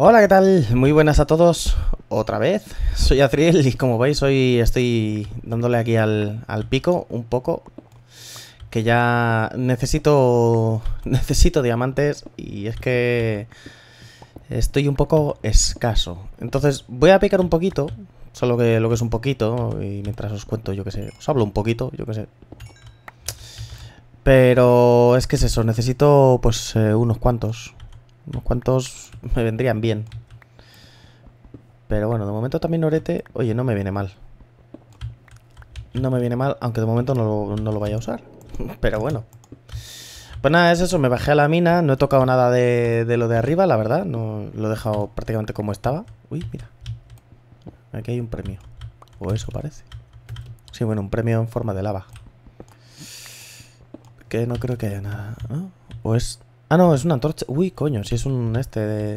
Hola, ¿qué tal? Muy buenas a todos otra vez. Soy Adriel y como veis hoy estoy dándole aquí al, pico un poco. Que ya necesito, necesito diamantes y es que estoy un poco escaso. Entonces voy a picar un poquito, solo que lo que es un poquito y mientras os cuento, yo que sé, os hablo un poquito, yo que sé. Pero es que es eso, necesito pues eh, unos cuantos unos cuantos me vendrían bien. Pero bueno, de momento también orete oye, no me viene mal. No me viene mal, aunque de momento no lo, vaya a usar. Pero bueno. Pues nada, es eso, me bajé a la mina, no he tocado nada de, lo de arriba, la verdad, no lo he dejado prácticamente como estaba. Uy, mira. Aquí hay un premio. O eso parece. Sí, bueno, un premio en forma de lava. Que no creo que haya nada, O es pues Ah, no, es una antorcha. Uy, coño, si es un este de...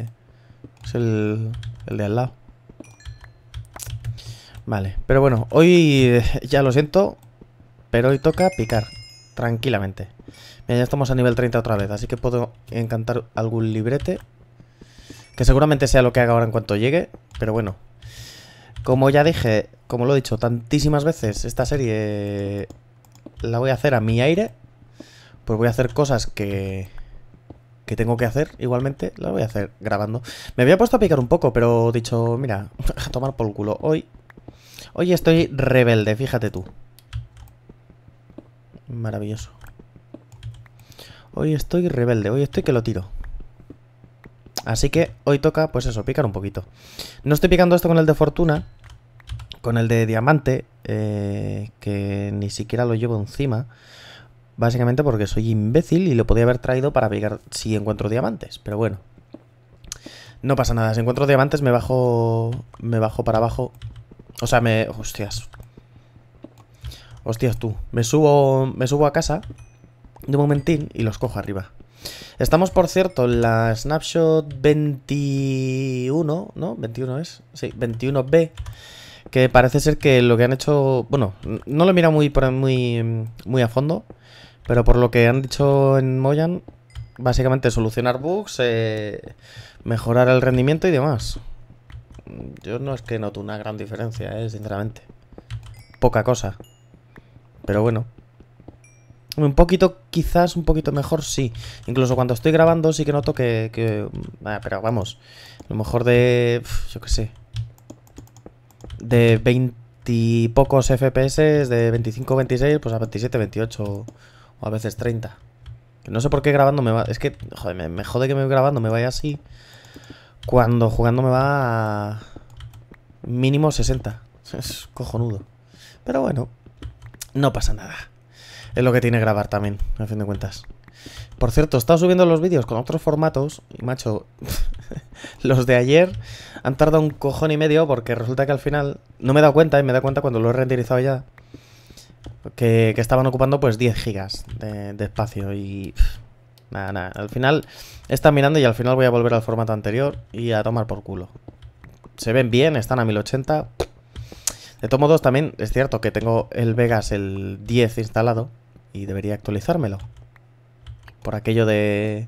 Es el, el de al lado. Vale, pero bueno, hoy eh, ya lo siento, pero hoy toca picar, tranquilamente. Mira, ya estamos a nivel 30 otra vez, así que puedo encantar algún librete, que seguramente sea lo que haga ahora en cuanto llegue, pero bueno. Como ya dije, como lo he dicho tantísimas veces, esta serie la voy a hacer a mi aire, pues voy a hacer cosas que, que tengo que hacer igualmente, lo voy a hacer grabando. Me había puesto a picar un poco, pero dicho, mira, a tomar por culo. Hoy, hoy estoy rebelde, fíjate tú. Maravilloso. Hoy estoy rebelde, hoy estoy que lo tiro. Así que hoy toca, pues eso, picar un poquito. No estoy picando esto con el de fortuna, con el de diamante, eh, que ni siquiera lo llevo encima. Básicamente porque soy imbécil y lo podía haber traído para pegar si encuentro diamantes. Pero bueno. No pasa nada. Si encuentro diamantes me bajo. Me bajo para abajo. O sea, me. Hostias. Hostias tú. Me subo. Me subo a casa. De un momentín y los cojo arriba. Estamos, por cierto, en la snapshot 21, ¿no? 21 es. Sí, 21B. Que parece ser que lo que han hecho. Bueno, no lo mira muy, muy, muy a fondo. Pero por lo que han dicho en Moyan, básicamente solucionar bugs, eh, mejorar el rendimiento y demás. Yo no es que noto una gran diferencia, eh, sinceramente. Poca cosa. Pero bueno. Un poquito, quizás un poquito mejor, sí. Incluso cuando estoy grabando sí que noto que... Mm, ah, pero vamos, a lo mejor de... yo qué sé. De 20 pocos FPS, de 25, 26, pues a 27, 28 o a veces 30. No sé por qué grabando me va... Es que, joder, me, jode que me grabando me vaya así. Cuando jugando me va a... Mínimo 60. Es cojonudo. Pero bueno, no pasa nada. Es lo que tiene grabar también, a fin de cuentas. Por cierto, he estado subiendo los vídeos con otros formatos y, macho, los de ayer han tardado un cojón y medio porque resulta que al final no me he dado cuenta y ¿eh? me he dado cuenta cuando lo he renderizado ya que, estaban ocupando pues 10 gigas de, espacio y... nada, nada, al final están mirando y al final voy a volver al formato anterior y a tomar por culo. Se ven bien, están a 1080. De todos modos también es cierto que tengo el Vegas el 10 instalado y debería actualizármelo. Por aquello de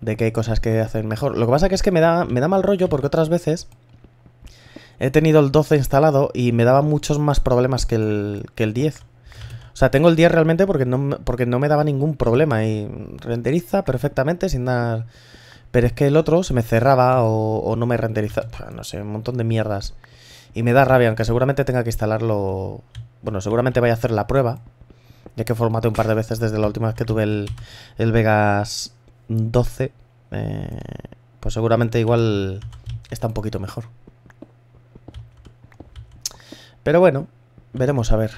de que hay cosas que hacen mejor. Lo que pasa que es que me da, me da mal rollo porque otras veces He tenido el 12 instalado y me daba muchos más problemas que el, que el 10. O sea, tengo el 10 realmente porque no, porque no me daba ningún problema y renderiza perfectamente sin nada... Pero es que el otro se me cerraba o, no me renderiza... No sé, un montón de mierdas. Y me da rabia, aunque seguramente tenga que instalarlo... Bueno, seguramente vaya a hacer la prueba. Ya que formate un par de veces desde la última vez que tuve el, Vegas 12. Eh, pues seguramente igual está un poquito mejor. Pero bueno, veremos a ver.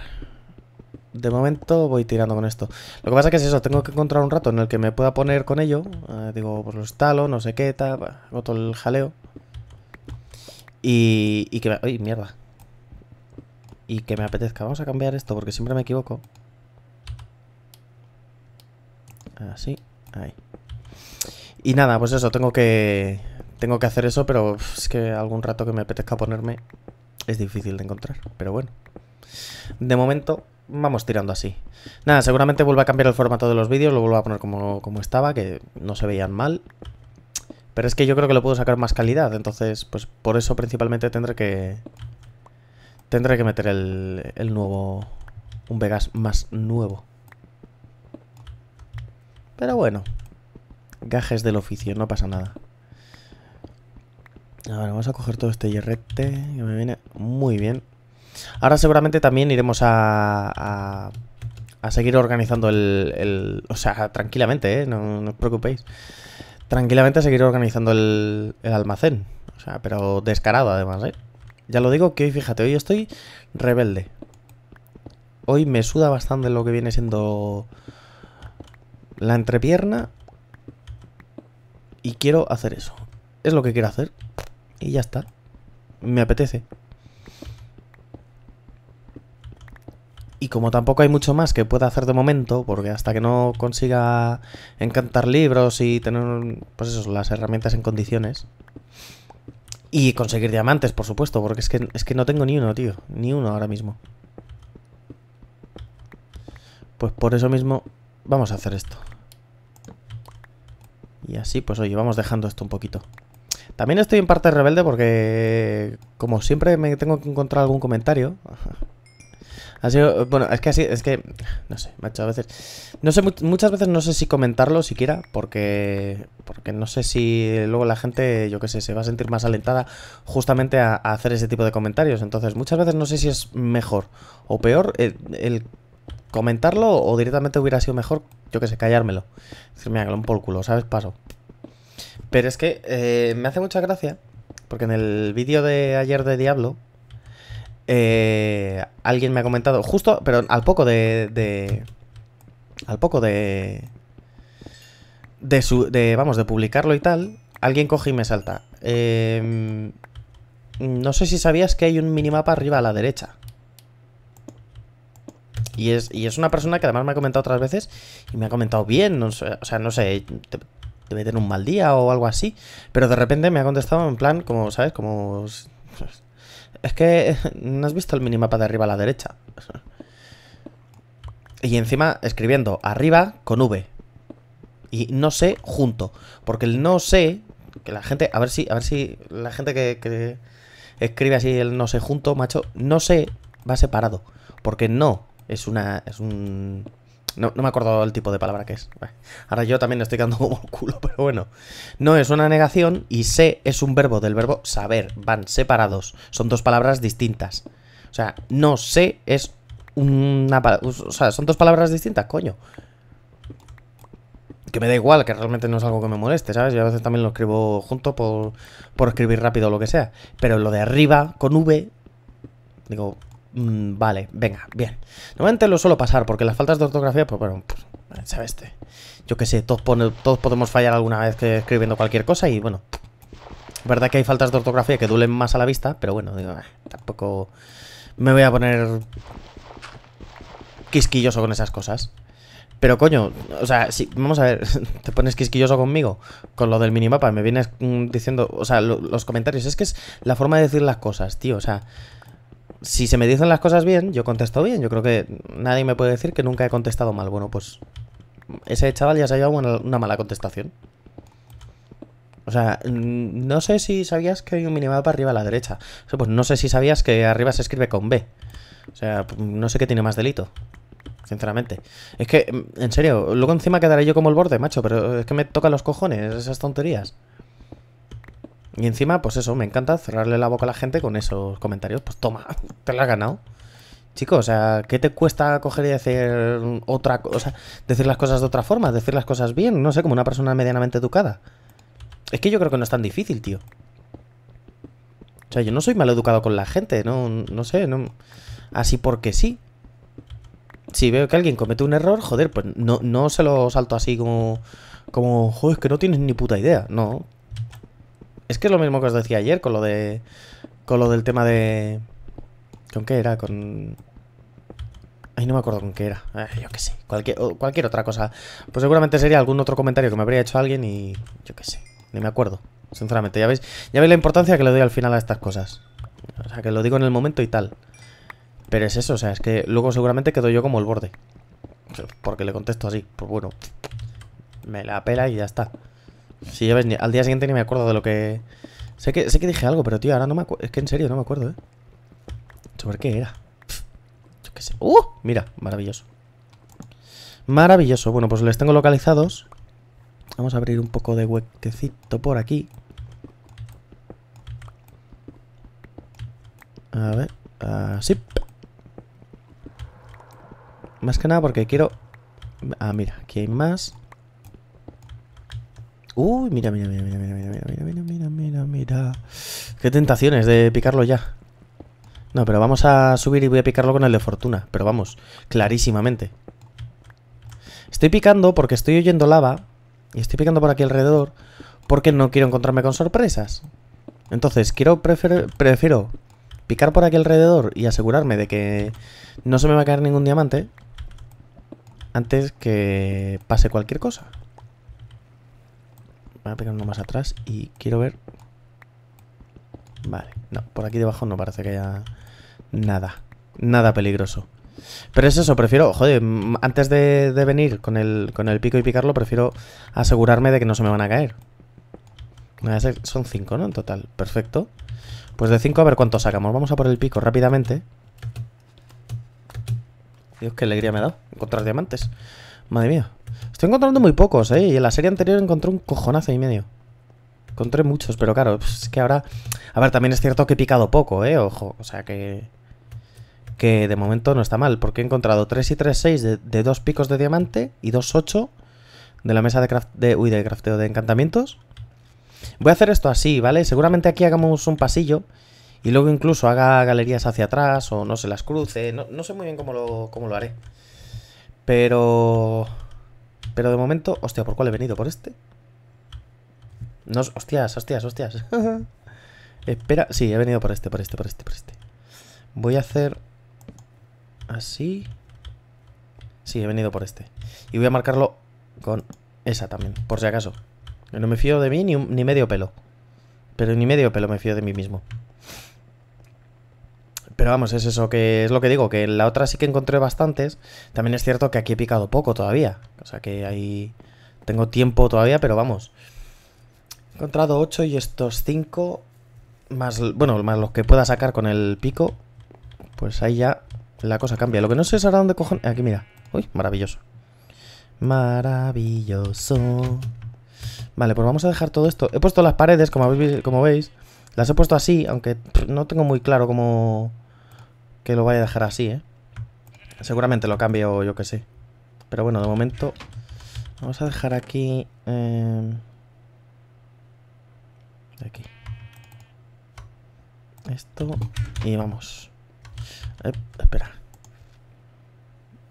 De momento voy tirando con esto. Lo que pasa es que es eso, tengo que encontrar un rato en el que me pueda poner con ello. Eh, digo, por pues los talos, no sé qué, tal, hago todo el jaleo. Y, y que me... ¡Ay, mierda! Y que me apetezca. Vamos a cambiar esto porque siempre me equivoco. Así, ahí. Y nada, pues eso, tengo que... Tengo que hacer eso, pero es que algún rato que me apetezca ponerme es difícil de encontrar, pero bueno. De momento vamos tirando así. Nada, seguramente vuelva a cambiar el formato de los vídeos, lo vuelvo a poner como, como estaba, que no se veían mal. Pero es que yo creo que lo puedo sacar más calidad, entonces pues por eso principalmente tendré que... Tendré que meter el, el nuevo... Un Vegas más nuevo. Pero bueno. Gajes del oficio, no pasa nada. Ahora vamos a coger todo este hierrete que me viene muy bien. Ahora seguramente también iremos a, a, seguir organizando el, O sea, tranquilamente, ¿eh? No, os preocupéis. Tranquilamente a seguir organizando el, el almacén. O sea, pero descarado además, ¿eh? Ya lo digo que hoy, fíjate, hoy estoy rebelde. Hoy me suda bastante lo que viene siendo la entrepierna. Y quiero hacer eso. Es lo que quiero hacer. Y ya está. Me apetece. Y como tampoco hay mucho más que pueda hacer de momento, porque hasta que no consiga encantar libros y tener pues eso, las herramientas en condiciones. Y conseguir diamantes, por supuesto, porque es que, es que no tengo ni uno, tío. Ni uno ahora mismo. Pues por eso mismo vamos a hacer esto. Y así, pues oye, vamos dejando esto un poquito. También estoy en parte rebelde porque, como siempre, me tengo que encontrar algún comentario. sido, bueno, es que así, es que, no sé, macho, a veces, no sé, muchas veces no sé si comentarlo siquiera, porque, porque no sé si luego la gente, yo qué sé, se va a sentir más alentada justamente a, hacer ese tipo de comentarios, entonces muchas veces no sé si es mejor o peor eh, el, comentarlo o directamente hubiera sido mejor, yo qué sé, callármelo, es decir, mira, lo un culo, ¿sabes? Paso. Pero es que eh, me hace mucha gracia, porque en el vídeo de ayer de Diablo, eh, alguien me ha comentado, justo, pero al poco de. al poco de. De, su, Vamos, de publicarlo y tal, alguien coge y me salta. Em, no sé si sabías que hay un minimapa arriba a la derecha. Y es, es, una persona que además me ha comentado otras veces y me ha comentado bien, o sea, no sé, debe tener un mal día o algo así. Pero de repente me ha contestado en plan, como, ¿sabes? Como... Es que no has visto el minimapa de arriba a la derecha. Y encima escribiendo arriba con V. Y no sé junto. Porque el no sé, que la gente, a ver si, a ver si la gente que, que escribe así el no sé junto, macho, no sé va separado. Porque no es una, es un no, me acuerdo el tipo de palabra que es. Ahora yo también estoy quedando como el culo, pero bueno. No es una negación y sé es un verbo del verbo saber. Van separados. Son dos palabras distintas. O sea, no sé es una... O sea, son dos palabras distintas, coño. Que me da igual, que realmente no es algo que me moleste, ¿sabes? Yo a veces también lo escribo junto por, por escribir rápido o lo que sea. Pero lo de arriba con V... Digo, Mm, vale, venga, bien. Normalmente lo suelo pasar porque las faltas de ortografía, pues bueno, pues, ¿sabes? Este? Yo que sé, todos, todos podemos fallar alguna vez escribiendo cualquier cosa y bueno. Verdad que hay faltas de ortografía que duelen más a la vista, pero bueno, digo, ah, tampoco me voy a poner quisquilloso con esas cosas. Pero coño, o sea, si, vamos a ver, te pones quisquilloso conmigo con lo del minimapa, me vienes mm, diciendo, o sea, los comentarios, es que es la forma de decir las cosas, tío, o sea, si se me dicen las cosas bien, yo contesto bien. Yo creo que nadie me puede decir que nunca he contestado mal. Bueno, pues ese chaval ya se ha llevado una, mala contestación. O sea, mm, no sé si sabías que hay un minimapa arriba a la derecha. O sea, pues no sé si sabías que arriba se escribe con B. O sea, pues, no sé qué tiene más delito. Sinceramente. Es que, mm, en serio, luego encima quedaré yo como el borde, macho, pero es que me toca los cojones esas tonterías. Y encima, pues eso, me encanta cerrarle la boca a la gente con esos comentarios. Pues toma, te la has ganado. Chicos, o sea, ¿qué te cuesta coger y decir otra cosa? Decir las cosas de otra forma, decir las cosas bien, no sé, como una persona medianamente educada. Es que yo creo que no es tan difícil, tío. O sea, yo no soy mal educado con la gente, no, no sé, no. Así porque sí. Si veo que alguien comete un error, joder, pues no, no se lo salto así como. como, joder, es que no tienes ni puta idea. No, es que es lo mismo que os decía ayer con lo de. Con lo del tema de. ¿Con qué era? Con. Ay, no me acuerdo con qué era. Ah, yo qué sé. Cualquier, otra cosa. Pues seguramente sería algún otro comentario que me habría hecho alguien y. Yo qué sé. Ni me acuerdo. Sinceramente, ya veis, ya veis la importancia que le doy al final a estas cosas. O sea, que lo digo en el momento y tal. Pero es eso, o sea, es que luego seguramente quedo yo como el borde. Porque le contesto así. Pues bueno. Me la pela y ya está. Si ya ves, al día siguiente ni me acuerdo de lo que... Sé que, sé que dije algo, pero tío, ahora no me acuerdo... Es que en serio, no me acuerdo, ¿eh? ¿Sobre qué era? qué sé. ¡Uh! Mira, maravilloso. Maravilloso. Bueno, pues les tengo localizados. Vamos a abrir un poco de huequecito por aquí. A ver, así. Ah, más que nada porque quiero... Ah, mira, aquí hay más. Uy, mira, mira, mira, mira, mira, mira, mira, mira, mira, mira, mira. Qué tentaciones de picarlo ya. No, pero vamos a subir y voy a picarlo con el de fortuna. Pero vamos, clarísimamente. Estoy picando porque estoy oyendo lava. Y estoy picando por aquí alrededor. Porque no quiero encontrarme con sorpresas. Entonces, quiero prefiero picar por aquí alrededor y asegurarme de que no se me va a caer ningún diamante. Antes que pase cualquier cosa voy a pegar uno más atrás y quiero ver... Vale, no, por aquí debajo no parece que haya nada, nada peligroso. Pero es eso, prefiero, joder, antes de, venir con el, con el pico y picarlo, prefiero asegurarme de que no se me van a caer. son cinco, ¿no? En total, perfecto. Pues de cinco a ver cuánto sacamos. Vamos a por el pico rápidamente. Dios, qué alegría me ha dado encontrar diamantes. Madre mía, Estoy encontrando muy pocos, ¿eh? Y en la serie anterior encontré un cojonazo y medio. Encontré muchos, pero claro, pues, es que ahora... A ver, también es cierto que he picado poco, ¿eh? Ojo, o sea que... Que de momento no está mal, porque he encontrado 3 y 3, 6 de, 2 dos picos de diamante y 2, 8 de la mesa de, craft, de, uy, de crafteo de encantamientos. Voy a hacer esto así, ¿vale? Seguramente aquí hagamos un pasillo y luego incluso haga galerías hacia atrás o no se las cruce. No, sé muy bien cómo lo, cómo lo haré. Pero... Pero de momento, hostia, ¿por cuál he venido? ¿Por este? No, hostias, hostias, hostias. Espera, sí, he venido por este, por este, por este, por este. Voy a hacer así. Sí, he venido por este. Y voy a marcarlo con esa también, por si acaso. No me fío de mí ni, ni medio pelo. Pero ni medio pelo me fío de mí mismo. Pero vamos, es eso que es lo que digo, que la otra sí que encontré bastantes. También es cierto que aquí he picado poco todavía. O sea que ahí tengo tiempo todavía, pero vamos. He encontrado 8 y estos cinco, más, bueno, más los que pueda sacar con el pico, pues ahí ya la cosa cambia. Lo que no sé es ahora dónde cojones... Aquí, mira. Uy, maravilloso. Maravilloso. Vale, pues vamos a dejar todo esto. He puesto las paredes, como, como veis. Las he puesto así, aunque no tengo muy claro cómo que lo vaya a dejar así, ¿eh? Seguramente lo cambio, yo que sé. Pero bueno, de momento vamos a dejar aquí... Em, aquí. Esto y vamos. Eh, espera.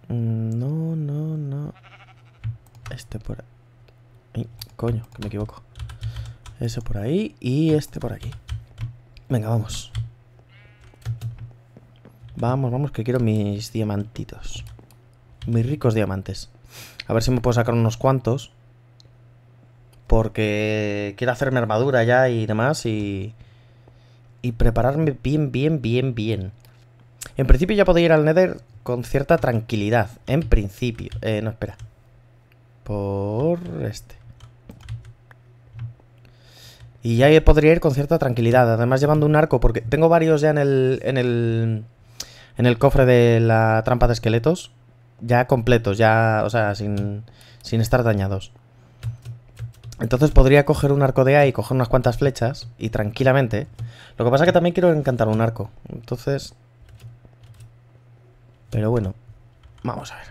Mm, no, no, no. Este por ahí coño, que me equivoco. Ese por ahí y este por aquí. Venga, vamos. Vamos, vamos, que quiero mis diamantitos. Mis ricos diamantes. A ver si me puedo sacar unos cuantos. Porque quiero hacerme armadura ya y demás y... Y prepararme bien, bien, bien, bien. En principio ya podría ir al Nether con cierta tranquilidad. En principio. Eh, no, espera. Por este. Y ya podría ir con cierta tranquilidad. Además llevando un arco porque tengo varios ya En el en el cofre de la trampa de esqueletos. Ya completos, ya, o sea, sin, sin estar dañados. Entonces podría coger un arco de A y coger unas cuantas flechas y tranquilamente. Lo que pasa es que también quiero encantar un arco. Entonces... Pero bueno, vamos a ver.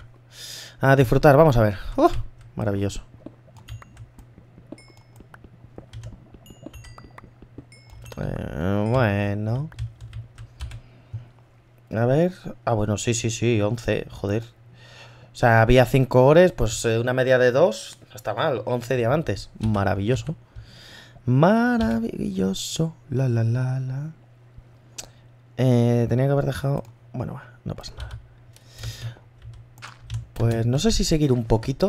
A disfrutar, vamos a ver. ¡Oh! Maravilloso. Eh, bueno... A ver. Ah, bueno, sí, sí, sí, 11, joder. O sea, había 5 horas, pues eh, una media de 2, no está mal, 11 diamantes. Maravilloso. Maravilloso. La, la, la, la. Eh, tenía que haber dejado... Bueno, no pasa nada. Pues no sé si seguir un poquito.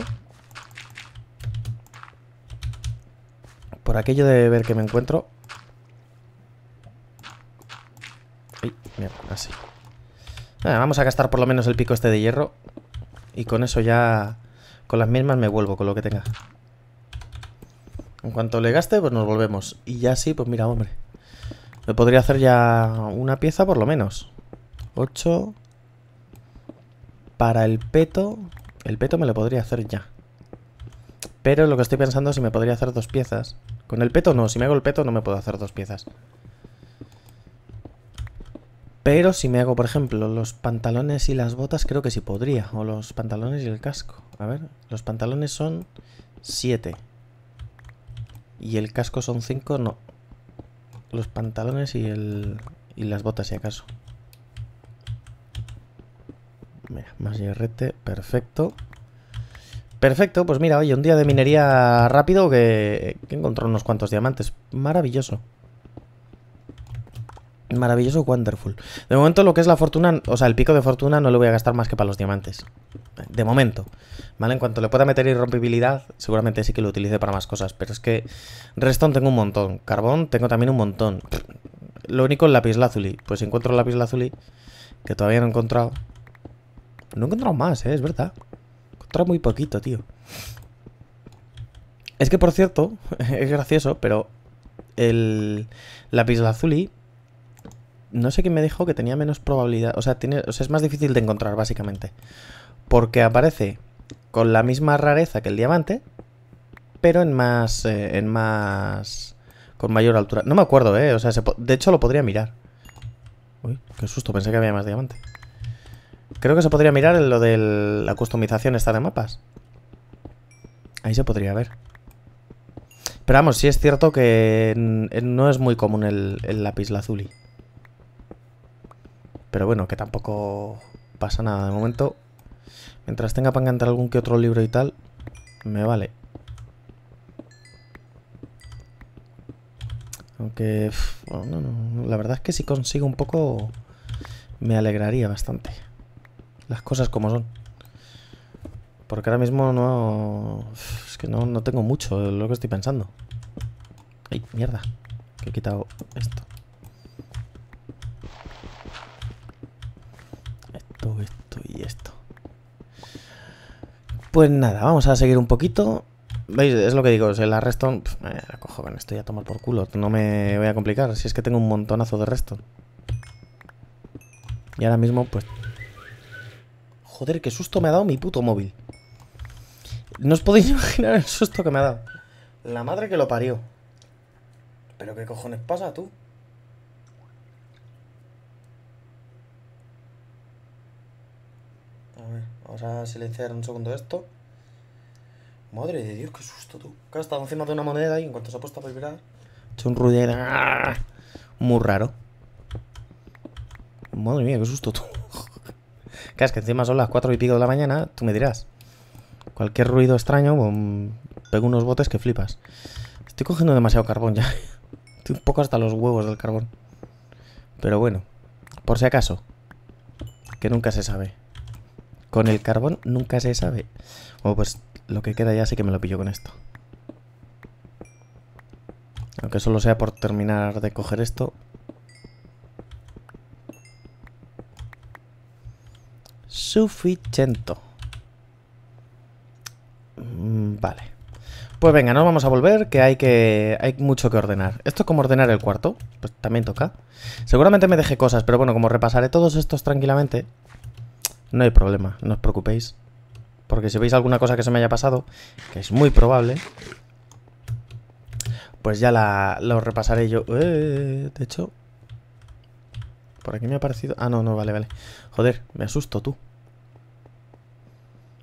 Por aquello de ver que me encuentro. Ay, mira, así vamos a gastar por lo menos el pico este de hierro. Y con eso ya... Con las mismas me vuelvo, con lo que tenga. En cuanto le gaste, pues nos volvemos. Y ya sí, pues mira, hombre. Me podría hacer ya una pieza por lo menos. 8. Para el peto. El peto me lo podría hacer ya. Pero lo que estoy pensando es si me podría hacer dos piezas. Con el peto no, si me hago el peto no me puedo hacer dos piezas. Pero si me hago, por ejemplo, los pantalones y las botas, creo que sí podría. O los pantalones y el casco. A ver, los pantalones son 7. Y el casco son cinco, no. Los pantalones y, el, y las botas, si acaso. Mira, más hierrete, perfecto. Perfecto, pues mira, oye, un día de minería rápido que, que encontró unos cuantos diamantes. Maravilloso. Maravilloso, wonderful. De momento lo que es la fortuna, o sea, el pico de fortuna no lo voy a gastar más que para los diamantes. De momento. ¿Vale? En cuanto le pueda meter irrompibilidad, seguramente sí que lo utilice para más cosas. Pero es que Restón tengo un montón. Carbón tengo también un montón. Lo único es lazuli Pues si encuentro lazuli que todavía no he encontrado. No he encontrado más, ¿eh? Es verdad. He encontrado muy poquito, tío. Es que, por cierto, es gracioso, pero el lapislázuli no sé quién me dijo que tenía menos probabilidad. O sea, tiene, o sea, es más difícil de encontrar, básicamente. Porque aparece con la misma rareza que el diamante, pero en más. Eh, en más. con mayor altura. No me acuerdo, ¿eh? O sea, de hecho lo podría mirar. Uy, qué susto, pensé que había más diamante. Creo que se podría mirar en lo de la customización esta de mapas. Ahí se podría ver. Pero vamos, sí es cierto que no es muy común el, el lápiz lazuli. Pero bueno, que tampoco pasa nada de momento. Mientras tenga para encantar algún que otro libro y tal, me vale. Aunque, bueno, la verdad es que si consigo un poco, me alegraría bastante. Las cosas como son. Porque ahora mismo no... Es que no, no tengo mucho de lo que estoy pensando. ¡Ay, mierda! Que he quitado esto. esto, y esto. Pues nada, vamos a seguir un poquito. ¿Veis? Es lo que digo, el la redstone... Eh, cojo con esto tomar por culo. No me voy a complicar, si es que tengo un montonazo de redstone. Y ahora mismo, pues... Joder, qué susto me ha dado mi puto móvil. No os podéis imaginar el susto que me ha dado. La madre que lo parió. ¿Pero qué cojones pasa tú? Vamos a silenciar un segundo esto. Madre de Dios, qué susto tú. has estado encima de una moneda y en cuanto se ha puesto a vibrar, un ruido muy raro. Madre mía, qué susto tú. Claro, es que encima son las 4 y pico de la mañana, tú me dirás. Cualquier ruido extraño, pego unos botes que flipas. Estoy cogiendo demasiado carbón ya. Estoy un poco hasta los huevos del carbón. Pero bueno, por si acaso, que nunca se sabe. Con el carbón nunca se sabe. Bueno, pues lo que queda ya sé que me lo pillo con esto. Aunque solo sea por terminar de coger esto. Suficiente. Mm, vale. Pues venga, nos vamos a volver, que hay que hay mucho que ordenar. Esto es como ordenar el cuarto, pues también toca. Seguramente me dejé cosas, pero bueno, como repasaré todos estos tranquilamente, no hay problema, no os preocupéis. Porque si veis alguna cosa que se me haya pasado, que es muy probable, pues ya la, lo repasaré yo. Eh, de hecho, por aquí me ha parecido... Ah, no, no, vale, vale. Joder, me asusto tú.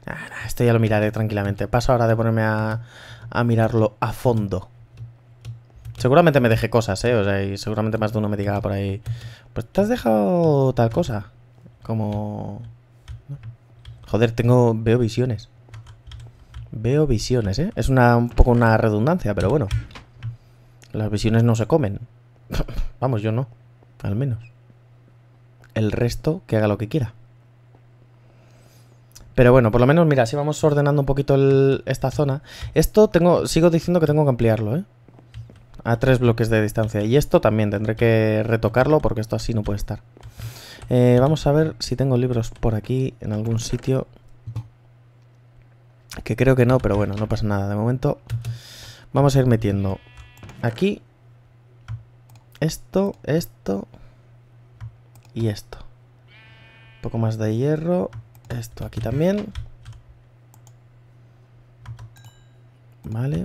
Ah, nada, esto ya lo miraré tranquilamente. Paso ahora de ponerme a, mirarlo a fondo. Seguramente me dejé cosas, ¿eh? O sea, y seguramente más de uno me diga por ahí... Pues te has dejado tal cosa. Como... Joder, tengo. Veo visiones. Veo visiones, ¿eh? Es una, un poco una redundancia, pero bueno. Las visiones no se comen. Vamos, yo no. Al menos. El resto que haga lo que quiera. Pero bueno, por lo menos, mira, si vamos ordenando un poquito esta zona. Esto tengo, sigo diciendo que tengo que ampliarlo, ¿eh? A tres bloques de distancia. Y esto también tendré que retocarlo porque esto así no puede estar. Eh, vamos a ver si tengo libros por aquí, en algún sitio. Que creo que no, pero bueno, no pasa nada. De momento vamos a ir metiendo aquí esto, esto y esto. Un poco más de hierro. Esto aquí también. Vale.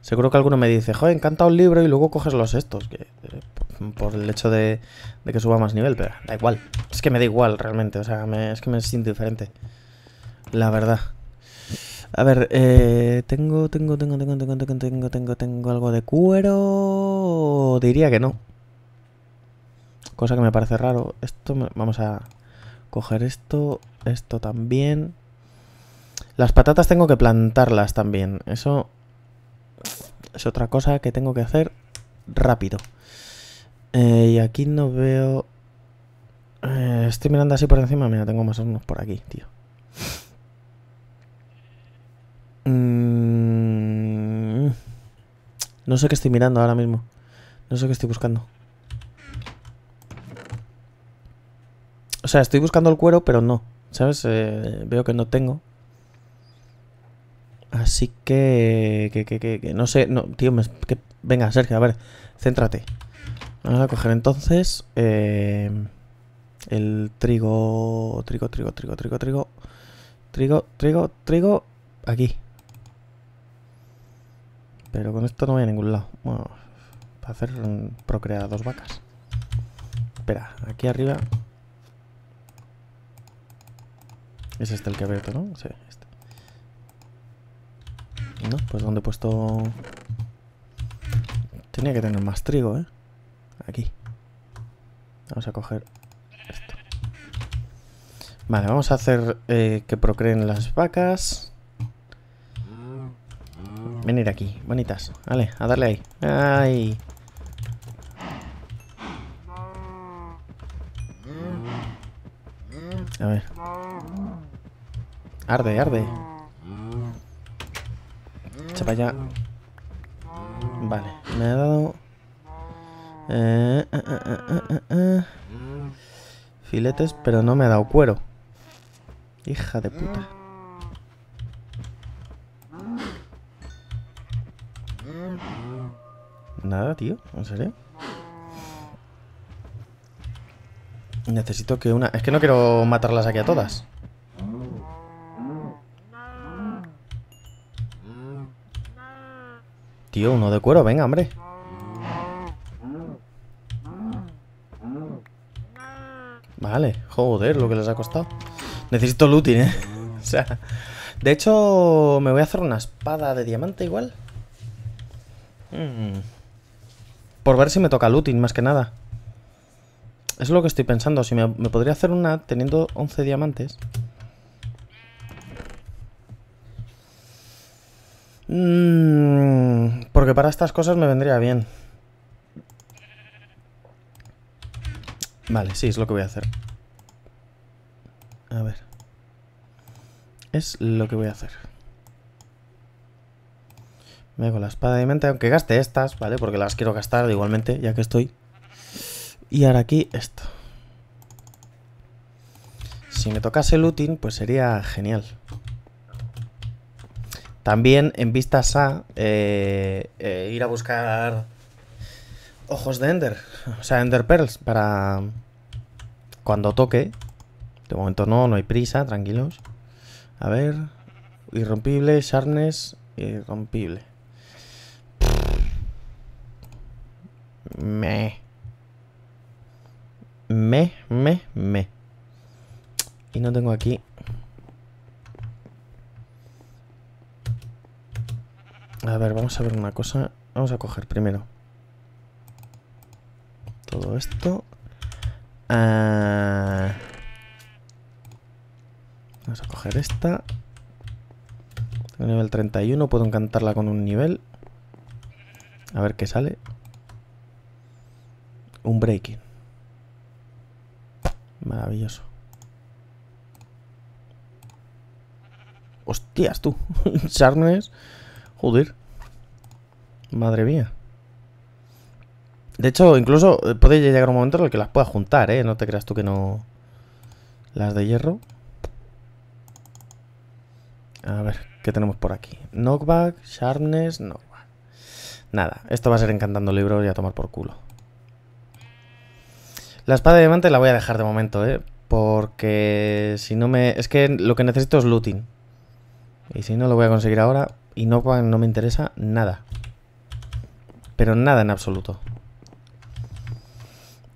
Seguro que alguno me dice, joder, encanta un libro y luego coges los estos. Que por el hecho de, que suba más nivel, pero da igual. Es que me da igual realmente, o sea, es que me siento diferente. La verdad. A ver, eh, tengo, tengo, tengo, tengo, tengo, tengo, tengo, tengo, tengo algo de cuero. Diría que no. Cosa que me parece raro. Esto, vamos a coger esto, esto también. Las patatas tengo que plantarlas también. Eso es otra cosa que tengo que hacer rápido. Eh, y aquí no veo... Eh, estoy mirando así por encima. Mira, tengo más o menos por aquí, tío. Mm, no sé qué estoy mirando ahora mismo. No sé qué estoy buscando. O sea, estoy buscando el cuero, pero no. ¿Sabes? Eh, veo que no tengo. Así que... Que, que, que, no sé... tío, venga, Sergio, a ver. Céntrate. Vamos a coger entonces eh, el trigo, trigo, trigo, trigo, trigo, trigo, trigo, trigo, trigo, aquí. Pero con esto no voy a ningún lado. Bueno, para hacer procrear dos vacas. Espera, aquí arriba. Es este el que abierto, ¿no? Sí, este. No, pues donde he puesto... Tenía que tener más trigo, ¿eh? aquí. Vamos a coger esto. Vale, vamos a hacer eh, que procreen las vacas. Venir aquí, bonitas. Vale, a darle ahí. ay A ver. Arde, arde. Echa ya Vale, me ha dado eh, eh, eh, Filetes, pero no me ha dado cuero. Hija de puta. Nada, tío, ¿en serio? Necesito que una... Es que no quiero matarlas aquí a todas. Tío, uno de cuero, venga, hombre. Vale, joder, lo que les ha costado. Necesito looting, ¿eh? O sea... De hecho, me voy a hacer una espada de diamante igual. Hmm. Por ver si me toca looting, más que nada. Es lo que estoy pensando. Si me, podría hacer una teniendo 11 diamantes. Hmm, porque para estas cosas me vendría bien. Vale, sí, es lo que voy a hacer. A ver. Es lo que voy a hacer. Me hago la espada de mente, aunque gaste estas, ¿vale? Porque las quiero gastar igualmente, ya que estoy. Y ahora aquí esto. Si me tocase looting, pues sería genial. También en vistas a eh, eh, ir a buscar Ojos de Ender. O sea, Ender Pearls para cuando toque. De momento no, no hay prisa, tranquilos. A ver. Irrompible, Sharnes, irrompible. Me. Me, me, me. Y no tengo aquí. A ver, vamos a ver una cosa. Vamos a coger primero todo esto. Ah, vamos a coger esta. Tengo nivel 31, puedo encantarla con un nivel. A ver qué sale. Un breaking. Maravilloso. Hostias, tú. Charnes. Joder. Madre mía. De hecho, incluso eh, puede llegar un momento en el que las pueda juntar, ¿eh? No te creas tú que no... Las de hierro. A ver, ¿qué tenemos por aquí? Knockback, Sharpness, Knockback Nada, esto va a ser encantando Libro y a tomar por culo. La espada de diamante la voy a dejar de momento, ¿eh? Porque si no me... Es que lo que necesito es looting. Y si no lo voy a conseguir ahora, y knockback no me interesa nada. Pero nada en absoluto.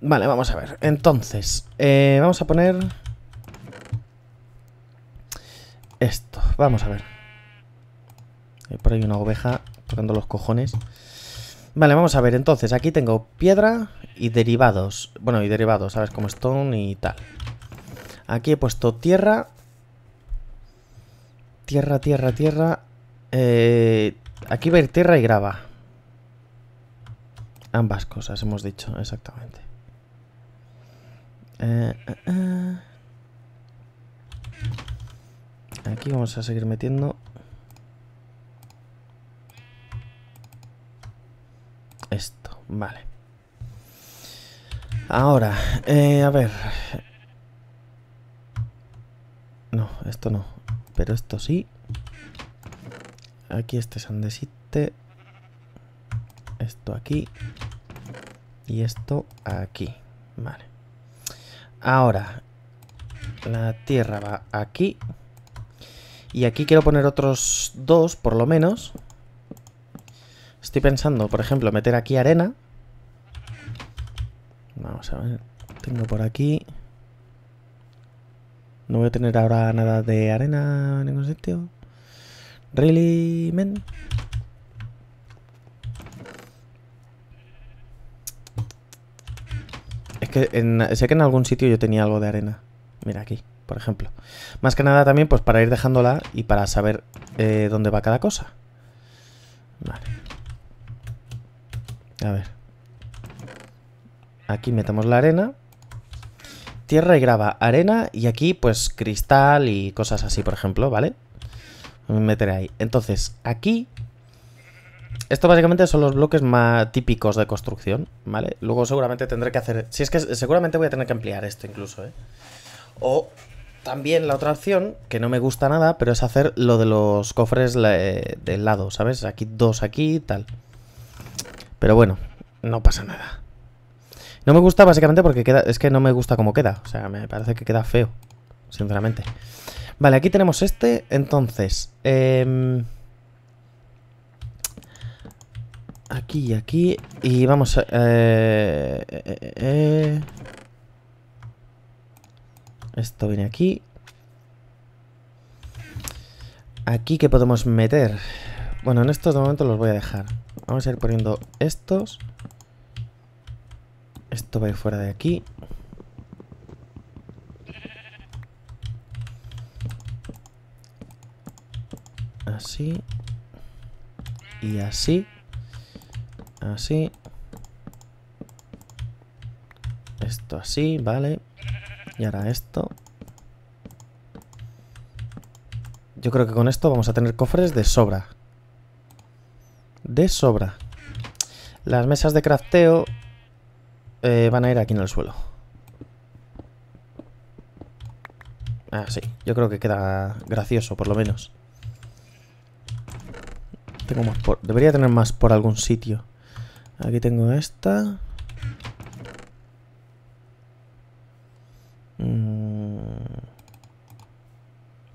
Vale, vamos a ver. Entonces, eh, vamos a poner... Esto, vamos a ver. Hay por ahí una oveja tocando los cojones. Vale, vamos a ver. Entonces, aquí tengo piedra y derivados. Bueno, y derivados, ¿sabes? Como stone y tal. Aquí he puesto tierra. Tierra, tierra, tierra. Eh, va aquí ver tierra y grava. Ambas cosas, hemos dicho, exactamente. Eh, eh, eh. Aquí vamos a seguir metiendo. Esto, vale. Ahora, a ver. No, esto no. Pero esto sí. Aquí este sandesite. Esto aquí. Y esto aquí. Vale. Ahora, la tierra va aquí. Y aquí quiero poner otros dos, por lo menos. Estoy pensando, por ejemplo, meter aquí arena. Vamos a ver. Tengo por aquí... No voy a tener ahora nada de arena en ningún sitio. Really, men. sé que en algún sitio yo tenía algo de arena. Mira aquí, por ejemplo. Más que nada también pues para ir dejándola y para saber eh, dónde va cada cosa. Vale. A ver. Aquí metemos la arena. Tierra y grava, arena y aquí pues cristal y cosas así, por ejemplo, ¿vale? Me meteré ahí. Entonces, aquí esto básicamente son los bloques más típicos de construcción, ¿vale? Luego seguramente tendré que hacer... Si es que seguramente voy a tener que ampliar esto incluso, ¿eh? O también la otra opción, que no me gusta nada, pero es hacer lo de los cofres eh, del lado, ¿sabes? Aquí dos, aquí tal. Pero bueno, no pasa nada. No me gusta básicamente porque queda, es que no me gusta cómo queda. O sea, me parece que queda feo, sinceramente. Vale, aquí tenemos este. Entonces, eh... Aquí y aquí. Y vamos a... Eh, eh, eh, Esto viene aquí. Aquí que podemos meter. Bueno, en estos momentos los voy a dejar. Vamos a ir poniendo estos. Esto va a ir fuera de aquí. Así. Y así. Así. Esto así, vale. Y ahora esto. Yo creo que con esto vamos a tener cofres de sobra. De sobra. Las mesas de crafteo eh, van a ir aquí en el suelo. Ah, sí. Yo creo que queda gracioso, por lo menos. Tengo más por... Debería tener más por algún sitio. Aquí tengo esta. Mm.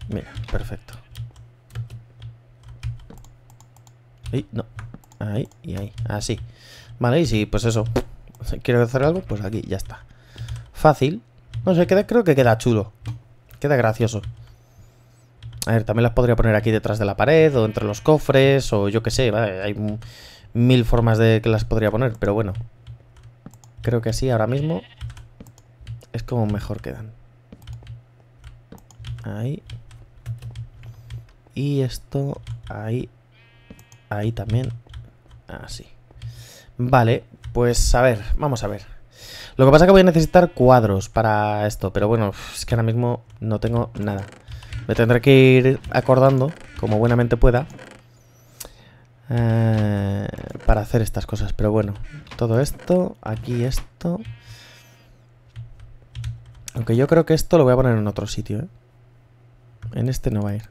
Mira, perfecto. Ahí, no. Ahí y ahí. Así. Vale, y si pues eso. Quiero hacer algo, pues aquí, ya está. Fácil. No sé, creo que queda chulo. Queda gracioso. A ver, también las podría poner aquí detrás de la pared o entre los cofres o yo qué sé. Vale, hay un mil formas de que las podría poner, pero bueno. Creo que así ahora mismo es como mejor quedan. Ahí. Y esto ahí. Ahí también. Así. Vale, pues a ver, vamos a ver. Lo que pasa es que voy a necesitar cuadros para esto, pero bueno, es que ahora mismo no tengo nada. Me tendré que ir acordando, como buenamente pueda, eh, para hacer estas cosas. Pero bueno, todo esto, aquí esto. Aunque yo creo que esto lo voy a poner en otro sitio. ¿eh? En este no va a ir.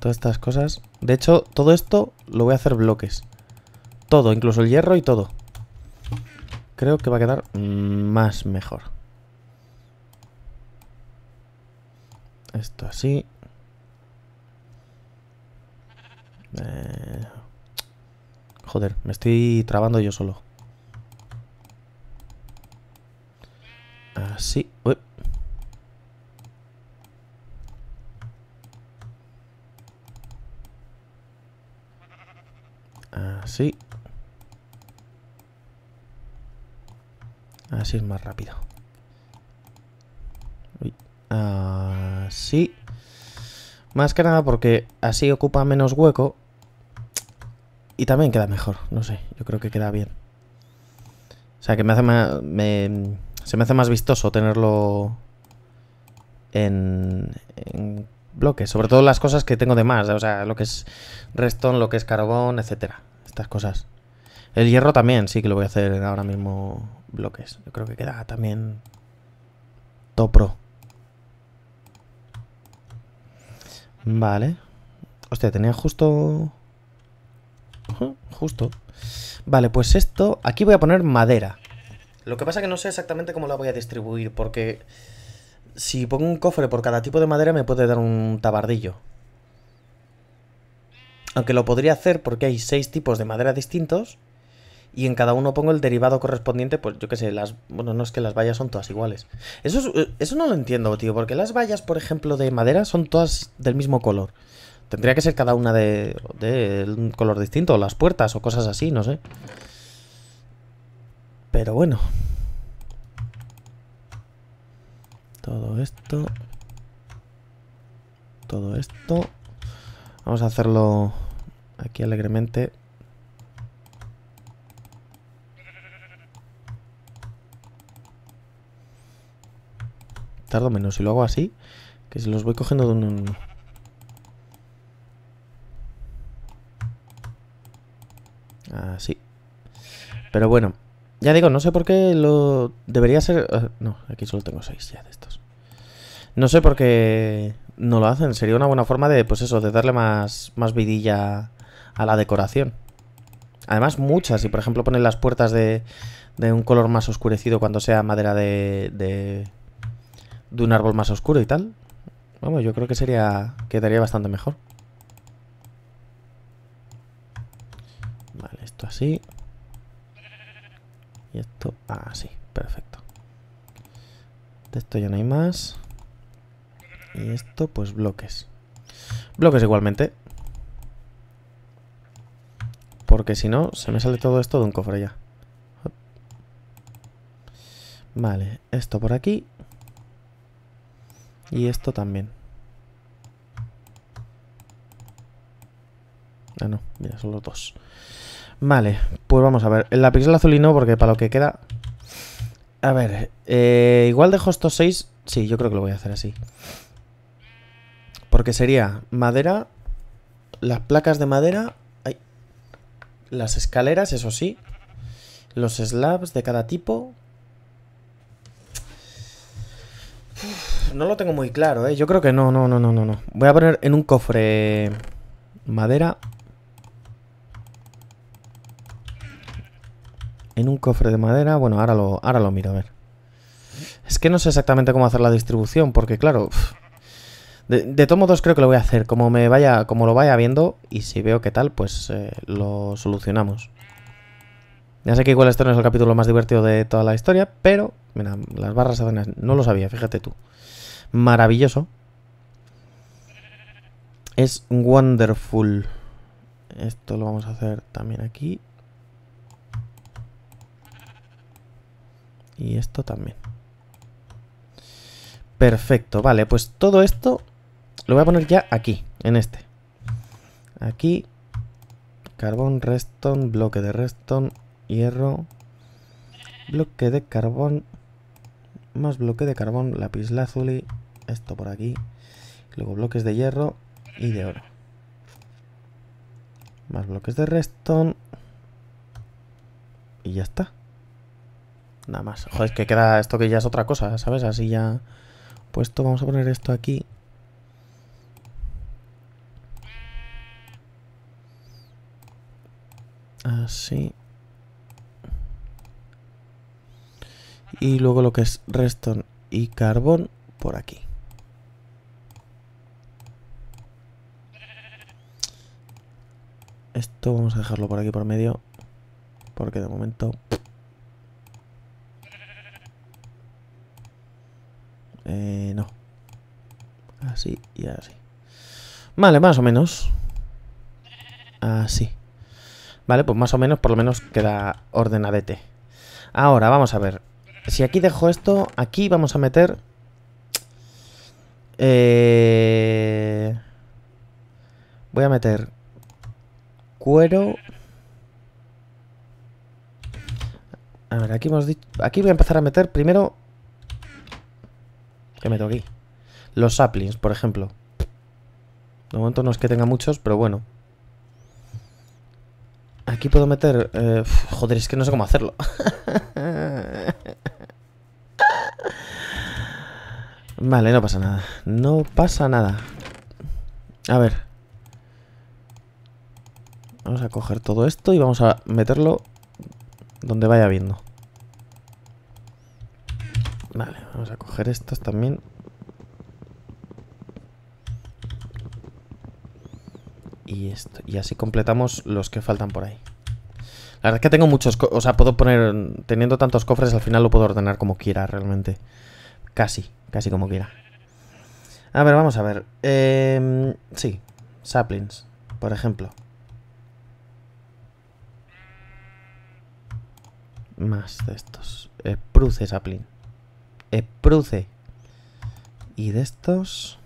Todas estas cosas. De hecho, todo esto lo voy a hacer bloques. Todo, incluso el hierro y todo. Creo que va a quedar más mejor. Esto así. Joder, me estoy trabando yo solo. Así. Uy. Así. Así es más rápido. Así. Más que nada porque así ocupa menos hueco y también queda mejor, no sé, yo creo que queda bien. O sea, que me hace más, se me hace más vistoso tenerlo en, bloques. Sobre todo las cosas que tengo de más, o sea, lo que es redstone, lo que es carbón, etcétera. Estas cosas. El hierro también, sí que lo voy a hacer ahora mismo bloques. Yo creo que queda también topro. Vale. Hostia, tenía justo... Justo. Vale, pues esto... Aquí voy a poner madera. Lo que pasa es que no sé exactamente cómo la voy a distribuir, porque... Si pongo un cofre por cada tipo de madera me puede dar un tabardillo. Aunque lo podría hacer porque hay seis tipos de madera distintos y en cada uno pongo el derivado correspondiente, pues yo qué sé, las... Bueno, no es que las vallas son todas iguales. Eso, eh, eso no lo entiendo, tío, porque las vallas, por ejemplo, de madera son todas del mismo color. Tendría que ser cada una de, un color distinto, las puertas o cosas así, no sé. Pero bueno. Todo esto. Todo esto. Vamos a hacerlo aquí alegremente. Tardo menos si lo hago así, que si los voy cogiendo de un... Así. Ah, Pero bueno, ya digo, no sé por qué lo debería ser... Ah, no, aquí solo tengo seis ya de estos. No sé por qué no lo hacen. Sería una buena forma de, pues eso, de darle más, más vidilla a la decoración. Además, muchas. Si, por ejemplo, ponen las puertas de, de un color más oscurecido cuando sea madera de, de, un árbol más oscuro y tal. bueno, yo creo que sería quedaría bastante mejor. así. Y esto así. Perfecto. De esto ya no hay más. Y esto, pues bloques. Bloques igualmente. Porque si no, se me sale todo esto de un cofre ya. Vale, esto por aquí. Y esto también. Ah, no, mira, solo dos. Vale, pues vamos a ver. La pixel azul y no, porque para lo que queda... A ver, eh, igual dejo estos seis... Sí, yo creo que lo voy a hacer así. Porque sería madera, las placas de madera, las escaleras, eso sí, los slabs de cada tipo. no lo tengo muy claro, ¿eh? Yo creo que no, no, no, no, no, no. Voy a poner en un cofre madera, En un cofre de madera. Bueno, ahora lo, ahora lo miro, a ver. Es que no sé exactamente cómo hacer la distribución, porque claro... De, todos modos creo que lo voy a hacer. Como me vaya, como lo vaya viendo, y si veo qué tal, pues eh, lo solucionamos. Ya sé que igual este no es el capítulo más divertido de toda la historia, pero... Mira, las barras azules no lo sabía, fíjate tú. Maravilloso. Es wonderful. Esto lo vamos a hacer también aquí. Y esto también. Perfecto, vale, pues todo esto lo voy a poner ya aquí, en este. Aquí, carbón, redstone, bloque de redstone, hierro, bloque de carbón, más bloque de carbón, lápiz lazuli, esto por aquí, luego bloques de hierro y de oro. Más bloques de redstone y ya está nada más. Joder, es que queda esto que ya es otra cosa, ¿sabes? Así ya puesto, vamos a poner esto aquí. Así. Y luego lo que es reston y carbón por aquí. Esto vamos a dejarlo por aquí por medio. Porque de momento... Eh, no. Así y así. Vale, más o menos. Así. Vale, pues más o menos, por lo menos queda ordenadete. Ahora, vamos a ver. Si aquí dejo esto, aquí vamos a meter... Eh... Voy a meter cuero... A ver, aquí hemos Aquí voy a empezar a meter primero que meto aquí? Los saplings, por ejemplo. De momento no es que tenga muchos, pero bueno. Aquí puedo meter... Eh, joder, es que no sé cómo hacerlo. vale, no pasa nada. No pasa nada. A ver. Vamos a coger todo esto y vamos a meterlo donde vaya viendo. Vale, vamos a coger estos también. Y esto. Y así completamos los que faltan por ahí. La verdad es que tengo muchos... O sea, puedo poner... Teniendo tantos cofres, al final lo puedo ordenar como quiera, realmente. Casi, casi como quiera. A ver, vamos a ver. Em, sí, saplings, por ejemplo. Más de estos. Spruce eh, sapling. Spruce. Y de estos...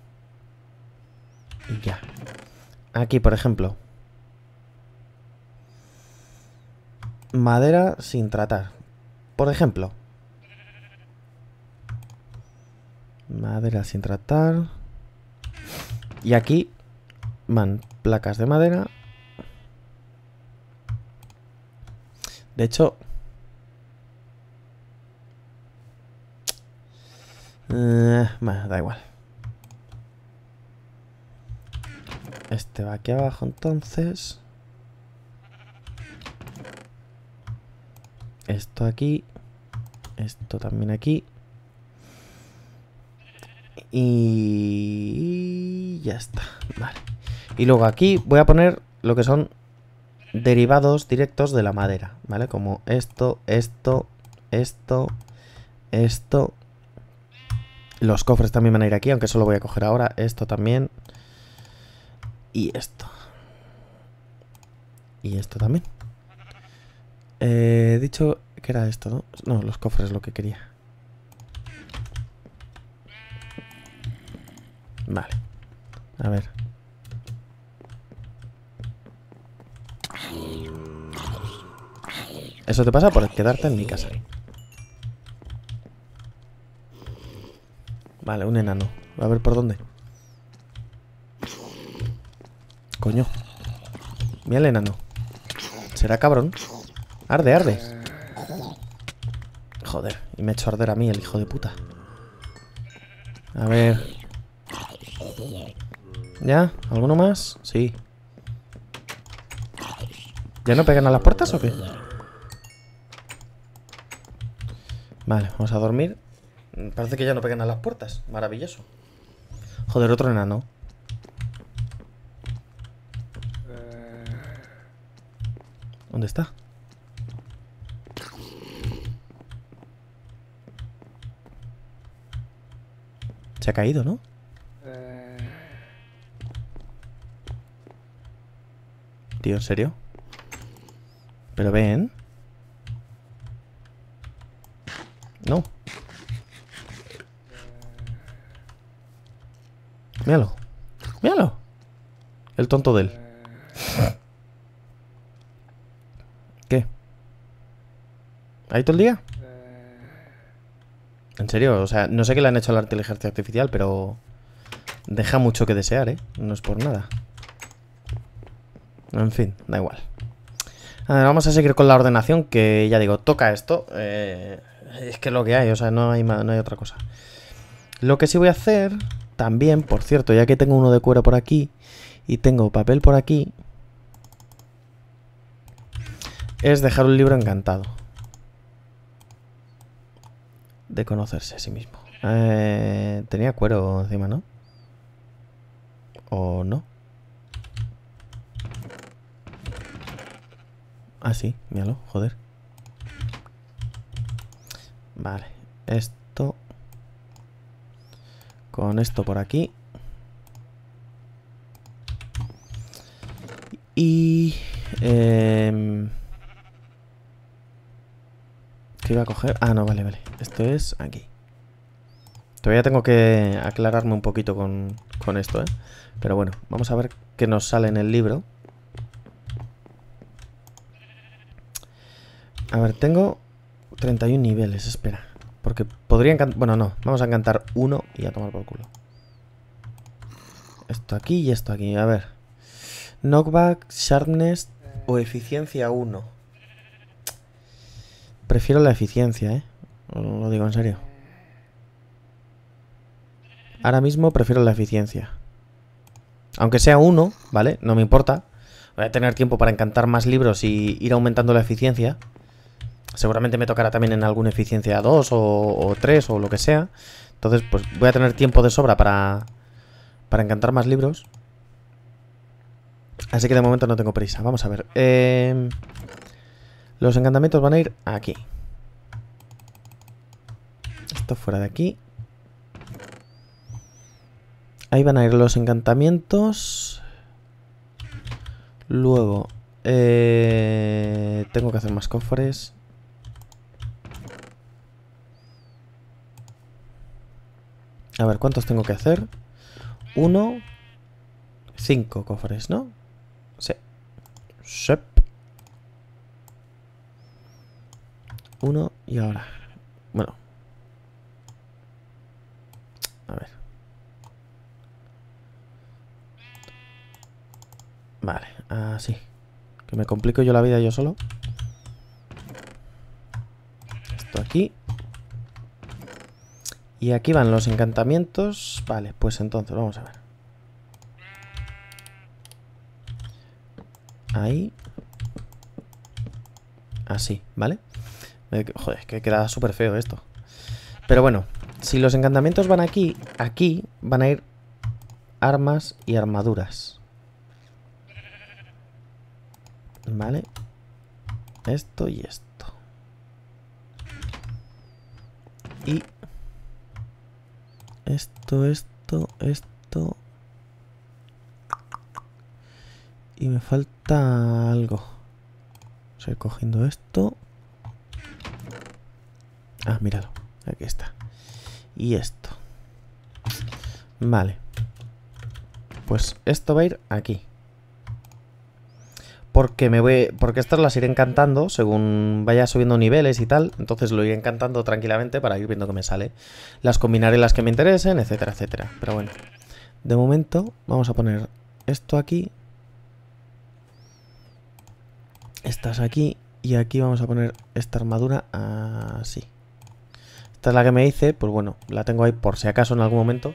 Y ya. Aquí, por ejemplo. Madera sin tratar. Por ejemplo. Madera sin tratar. Y aquí van placas de madera. De hecho, Eh, da igual. Este va aquí abajo entonces. Esto aquí. Esto también aquí. Y ya está. Vale. Y luego aquí voy a poner lo que son derivados directos de la madera. ¿Vale? Como esto, esto, esto, esto los cofres también van a ir aquí, aunque solo voy a coger ahora. Esto también. Y esto. Y esto también. He eh, dicho que era esto, ¿no? No, los cofres lo que quería. Vale. A ver. Eso te pasa por quedarte en mi casa. Vale, un enano. A ver por dónde. Coño. Mira el enano. ¿Será cabrón? Arde, arde. Joder, y me ha hecho arder a mí el hijo de puta. A ver. ¿Ya? ¿Alguno más? Sí. ¿Ya no pegan a las puertas o qué? Vale, vamos a dormir Parece que ya no pegan a las puertas. Maravilloso. Joder, otro enano. Eh. ¿Dónde está? Se ha caído, ¿no? Eh. Tío, ¿en serio? Pero ven. No. Míralo. Míralo. El tonto de él. ¿Qué? Hay todo el día? En serio, o sea, no sé qué le han hecho arte la inteligencia artificial, pero deja mucho que desear, ¿eh? No es por nada. En fin, da igual. A ver, vamos a seguir con la ordenación, que ya digo, toca esto. Eh, es que lo que hay, o sea, no hay, no hay otra cosa. Lo que sí voy a hacer también, por cierto, ya que tengo uno de cuero por aquí y tengo papel por aquí, es dejar un libro encantado. De conocerse a sí mismo. Eh, tenía cuero encima, ¿no? ¿O no? Ah, sí, míralo, joder. Vale, esto con esto por aquí. Y... Em, ¿Qué iba a coger? Ah, no, vale, vale. Esto es aquí. Todavía tengo que aclararme un poquito con, con esto, ¿eh? Pero bueno, vamos a ver qué nos sale en el libro. A ver, tengo 31 niveles, espera. Porque podrían encantar... Bueno, no. Vamos a encantar uno y a tomar por culo. Esto aquí y esto aquí. A ver. Knockback, Sharpness eh. o Eficiencia 1. Prefiero la eficiencia, ¿eh? Lo digo en serio. Ahora mismo prefiero la eficiencia. Aunque sea uno, ¿vale? No me importa. Voy a tener tiempo para encantar más libros y ir aumentando la eficiencia. Seguramente me tocará también en alguna eficiencia 2 o, 3 o lo que sea. Entonces, pues voy a tener tiempo de sobra para, encantar más libros. Así que de momento no tengo prisa. Vamos a ver. Em, los encantamientos van a ir aquí. Esto fuera de aquí. Ahí van a ir los encantamientos. Luego... Eh, tengo que hacer más cofres. A ver, ¿cuántos tengo que hacer? Uno. Cinco cofres, ¿no? Sí. Sep. Uno y ahora. Bueno. A ver. Vale, así. Que me complico yo la vida yo solo. Esto aquí. Y aquí van los encantamientos. Vale, pues entonces vamos a ver. Ahí. Así, ¿vale? Joder, es que queda súper feo esto. Pero bueno, si los encantamientos van aquí, aquí van a ir armas y armaduras. Vale. Esto y esto. Y esto, esto, esto. Y me falta algo. Estoy cogiendo esto. Ah, míralo. Aquí está. Y esto. Vale. Pues esto va a ir aquí porque me voy, porque estas las iré encantando según vaya subiendo niveles y tal, entonces lo iré encantando tranquilamente para ir viendo que me sale. Las combinaré las que me interesen, etcétera, etcétera. Pero bueno, de momento vamos a poner esto aquí, estas aquí y aquí vamos a poner esta armadura así. Esta es la que me hice, pues bueno, la tengo ahí por si acaso en algún momento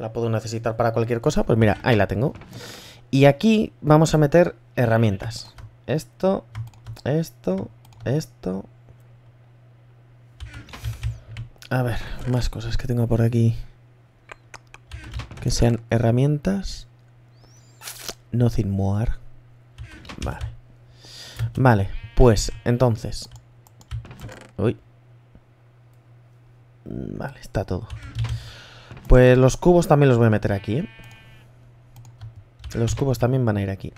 la puedo necesitar para cualquier cosa, pues mira, ahí la tengo. Y aquí vamos a meter Herramientas. Esto, esto, esto. A ver, más cosas que tengo por aquí. Que sean herramientas. Nothing more. Vale. Vale, pues entonces. Uy. Vale, está todo. Pues los cubos también los voy a meter aquí, ¿eh? Los cubos también van a ir aquí.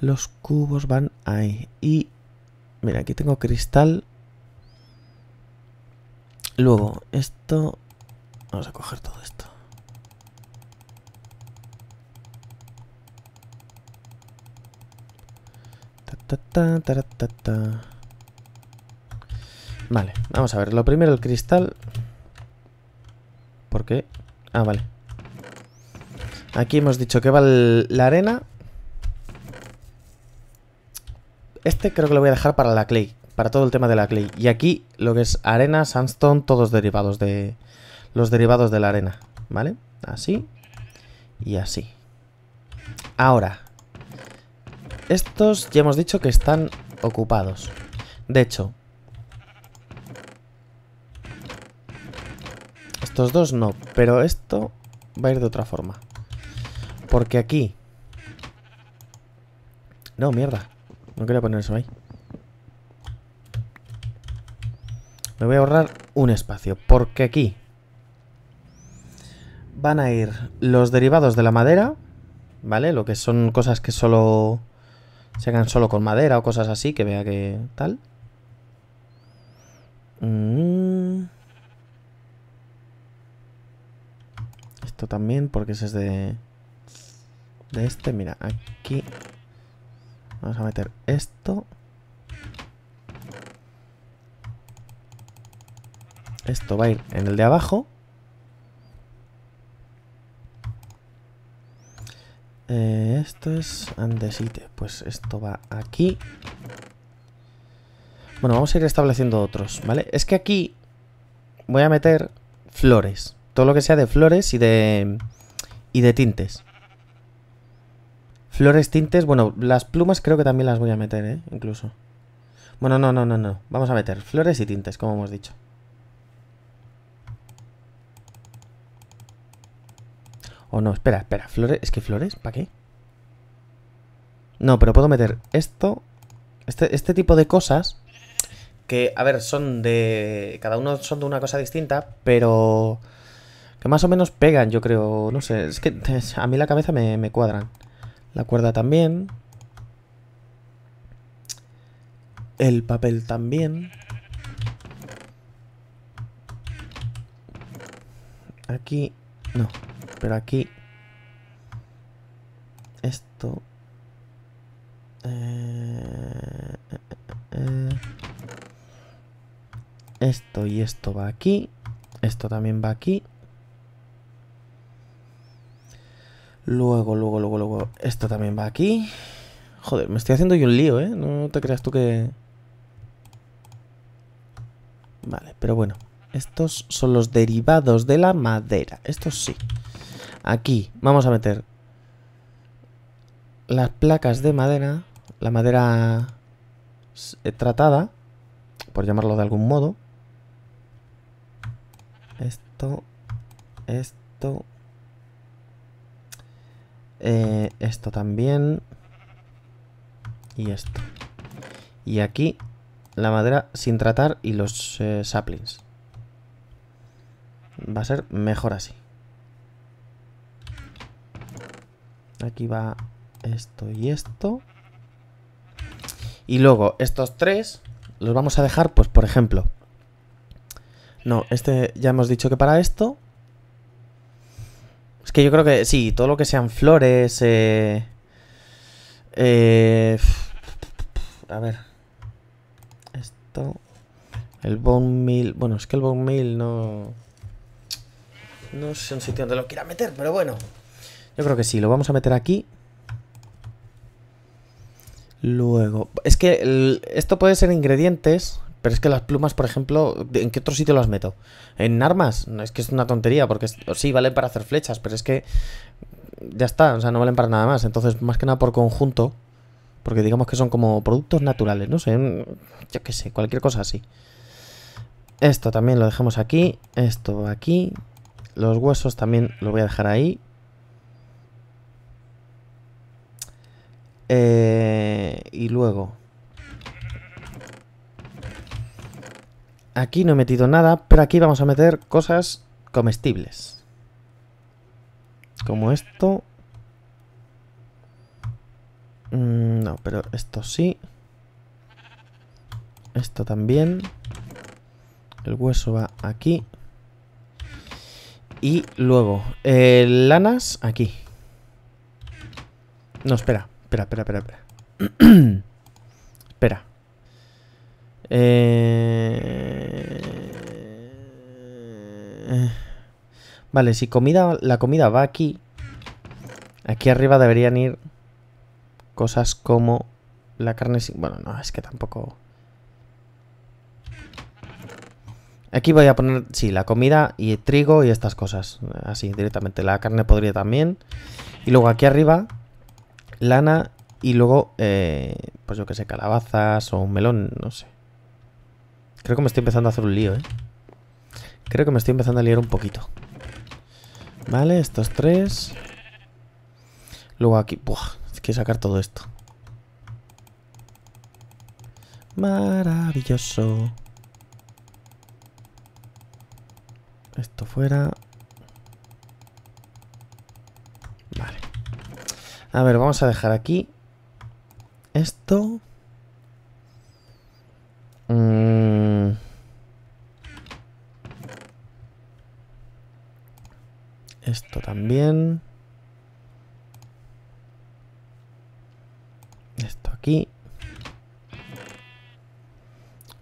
Los cubos van ahí. Y... Mira, aquí tengo cristal. Luego, esto... Vamos a coger todo esto. vale, vamos a ver. Lo primero, el cristal. Porque, qué? Ah, vale. Aquí hemos dicho que va la arena. Este creo que lo voy a dejar para la clay, para todo el tema de la clay. Y aquí lo que es arena, sandstone, todos derivados de... Los derivados de la arena, ¿vale? Así y así. Ahora, estos ya hemos dicho que están ocupados. De hecho, estos dos no, pero esto va a ir de otra forma. Porque aquí... No, mierda. No quería poner eso ahí. Me voy a ahorrar un espacio, porque aquí van a ir los derivados de la madera, ¿vale? Lo que son cosas que solo se hagan solo con madera o cosas así, que vea que tal. Mm. Esto también, porque ese es de... De este, mira, aquí Vamos a meter esto. Esto va a ir en el de abajo. Eh, esto es andesite. Pues esto va aquí. Bueno, vamos a ir estableciendo otros, ¿vale? Es que aquí voy a meter flores. Todo lo que sea de flores y de, y de tintes. Flores, tintes, bueno, las plumas creo que también las voy a meter, ¿eh? Incluso. Bueno, no, no, no, no. Vamos a meter flores y tintes, como hemos dicho. O oh, no, espera, espera. Flores, es que flores, ¿para qué? No, pero puedo meter esto, este, este tipo de cosas que, a ver, son de... Cada uno son de una cosa distinta, pero... Que más o menos pegan, yo creo. No sé, es que a mí la cabeza me, me cuadran. La cuerda también. El papel también. Aquí... No, pero aquí... Esto... Eh, eh, eh, esto y esto va aquí. Esto también va aquí. Luego, luego, luego, luego. Esto también va aquí. Joder, me estoy haciendo yo un lío, ¿eh? No te creas tú que... Vale, pero bueno. Estos son los derivados de la madera. Estos sí. Aquí vamos a meter las placas de madera. La madera eh, tratada, por llamarlo de algún modo. Esto, esto, eh, esto también. Y esto. Y aquí la madera sin tratar y los eh, saplings. Va a ser mejor así. Aquí va esto y esto. Y luego estos tres los vamos a dejar, pues por ejemplo... No, este ya hemos dicho que para esto... Es que yo creo que sí, todo lo que sean flores. Eh, eh, a ver. Esto. El bone meal. Bueno, es que el bone meal no. No sé un sitio donde lo quiera meter, pero bueno. Yo creo que sí, lo vamos a meter aquí. Luego. Es que esto puede ser ingredientes. Pero es que las plumas, por ejemplo, ¿en qué otro sitio las meto? ¿En armas? no Es que es una tontería, porque sí, valen para hacer flechas, pero es que ya está, o sea, no valen para nada más. Entonces, más que nada por conjunto, porque digamos que son como productos naturales, no sé, mm, yo qué sé, cualquier cosa así. Esto también lo dejamos aquí, esto aquí, los huesos también lo voy a dejar ahí. Eh, y luego, Aquí no he metido nada, pero aquí vamos a meter cosas comestibles. Como esto. Mm, no, pero esto sí. Esto también. El hueso va aquí. Y luego, eh, lanas aquí. No, espera, espera, espera, espera. espera. espera. Eh... Vale, si comida, la comida va aquí, aquí arriba deberían ir cosas como la carne sin... Bueno, no, es que tampoco... Aquí voy a poner, sí, la comida y el trigo y estas cosas. Así, directamente. La carne podría también. Y luego aquí arriba, lana y luego, eh, pues yo que sé, calabazas o un melón, no sé. Creo que me estoy empezando a hacer un lío, ¿eh? Creo que me estoy empezando a liar un poquito. Vale, estos tres. Luego aquí... Buah, Es que sacar todo esto. Maravilloso. Esto fuera. Vale. A ver, vamos a dejar aquí. Esto. Mm. Esto también. Esto aquí.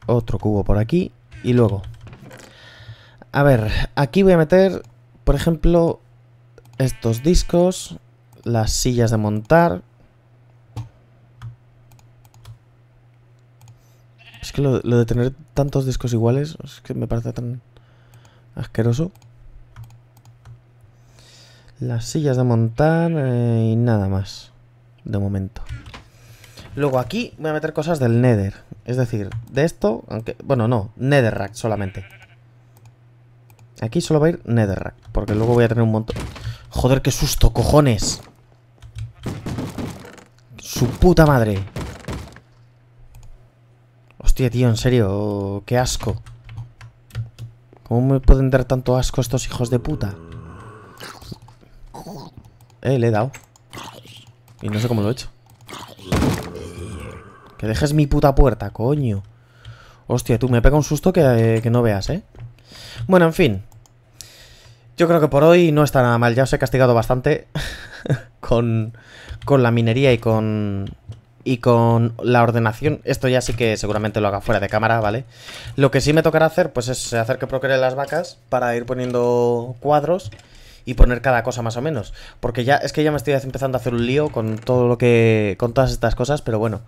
Otro cubo por aquí. Y luego... A ver, aquí voy a meter, por ejemplo, estos discos, las sillas de montar. Es que lo, de tener tantos discos iguales, es que me parece tan asqueroso. Las sillas de montar eh, y nada más. De momento. Luego aquí voy a meter cosas del Nether. Es decir, de esto, aunque... Bueno, no, Netherrack solamente. Aquí solo va a ir Netherrack, porque luego voy a tener un montón... Joder, qué susto, cojones. Su puta madre. Hostia, tío, en serio, qué asco. ¿Cómo me pueden dar tanto asco estos hijos de puta? Eh, le he dado. Y no sé cómo lo he hecho. Que dejes mi puta puerta, coño. Hostia, tú me pega un susto que, no veas, ¿eh? Bueno, en fin. Yo creo que por hoy no está nada mal. Ya os he castigado bastante con, la minería y con, y con la ordenación, esto ya sí que seguramente lo haga fuera de cámara, ¿vale? Lo que sí me tocará hacer, pues es hacer que procreen las vacas para ir poniendo cuadros y poner cada cosa más o menos. Porque ya es que ya me estoy empezando a hacer un lío con todo lo que. con todas estas cosas, pero bueno.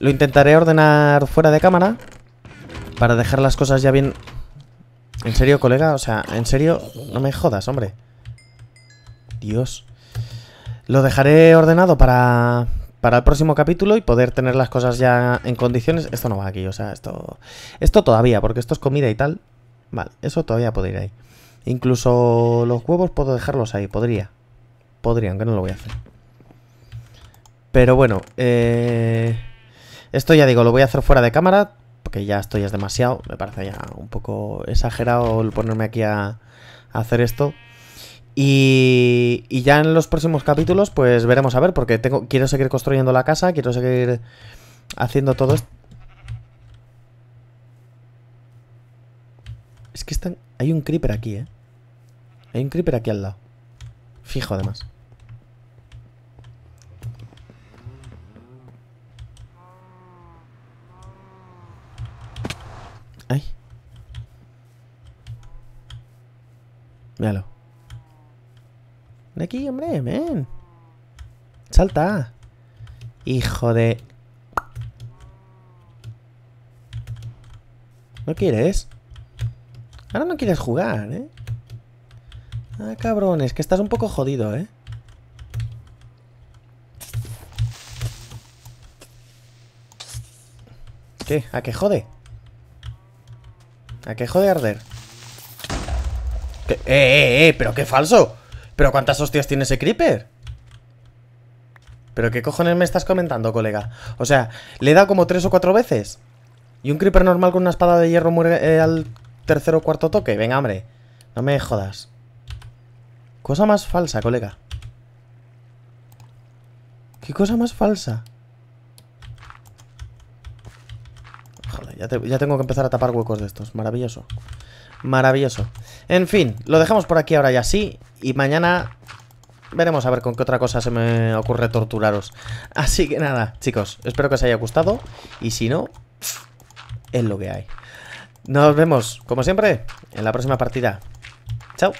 Lo intentaré ordenar fuera de cámara. Para dejar las cosas ya bien. ¿En serio, colega? O sea, en serio, no me jodas, hombre. Dios. Lo dejaré ordenado para, para el próximo capítulo y poder tener las cosas ya en condiciones. Esto no va aquí, o sea, esto. Esto todavía, porque esto es comida y tal. Vale, eso todavía puede ir ahí. Incluso los huevos puedo dejarlos ahí, podría. Podría, aunque no lo voy a hacer. Pero bueno, eh, esto ya digo, lo voy a hacer fuera de cámara, porque ya esto ya es demasiado. Me parece ya un poco exagerado el ponerme aquí a, hacer esto. Y, y, ya en los próximos capítulos, pues veremos a ver, porque tengo, quiero seguir construyendo la casa, quiero seguir haciendo todo esto Es que están... Hay un creeper aquí, ¿eh? Hay un creeper aquí al lado. Fijo, además. Ay. Míralo. Ven aquí, hombre, ven. Salta. Hijo de... ¿No quieres? Ahora no quieres jugar, ¿eh? Ah, cabrones, que estás un poco jodido, ¿eh? ¿Qué? ¿A qué jode? ¿A qué jode arder? ¡Eh, eh, eh! ¡Pero qué falso! ¿Pero cuántas hostias tiene ese creeper? ¿Pero qué cojones me estás comentando, colega? O sea, le he dado como tres o cuatro veces. Y un creeper normal con una espada de hierro muere eh, al Tercero o cuarto toque. Venga, hombre. No me jodas. Cosa más falsa, colega. ¿Qué cosa más falsa? ya, ya tengo que empezar a tapar huecos de estos. Maravilloso. Maravilloso. En fin, lo dejamos por aquí ahora ya sí. Y mañana veremos a ver con qué otra cosa se me ocurre torturaros. Así que nada, chicos, espero que os haya gustado. Y si no, es lo que hay. Nos vemos, como siempre, en la próxima partida. Chao.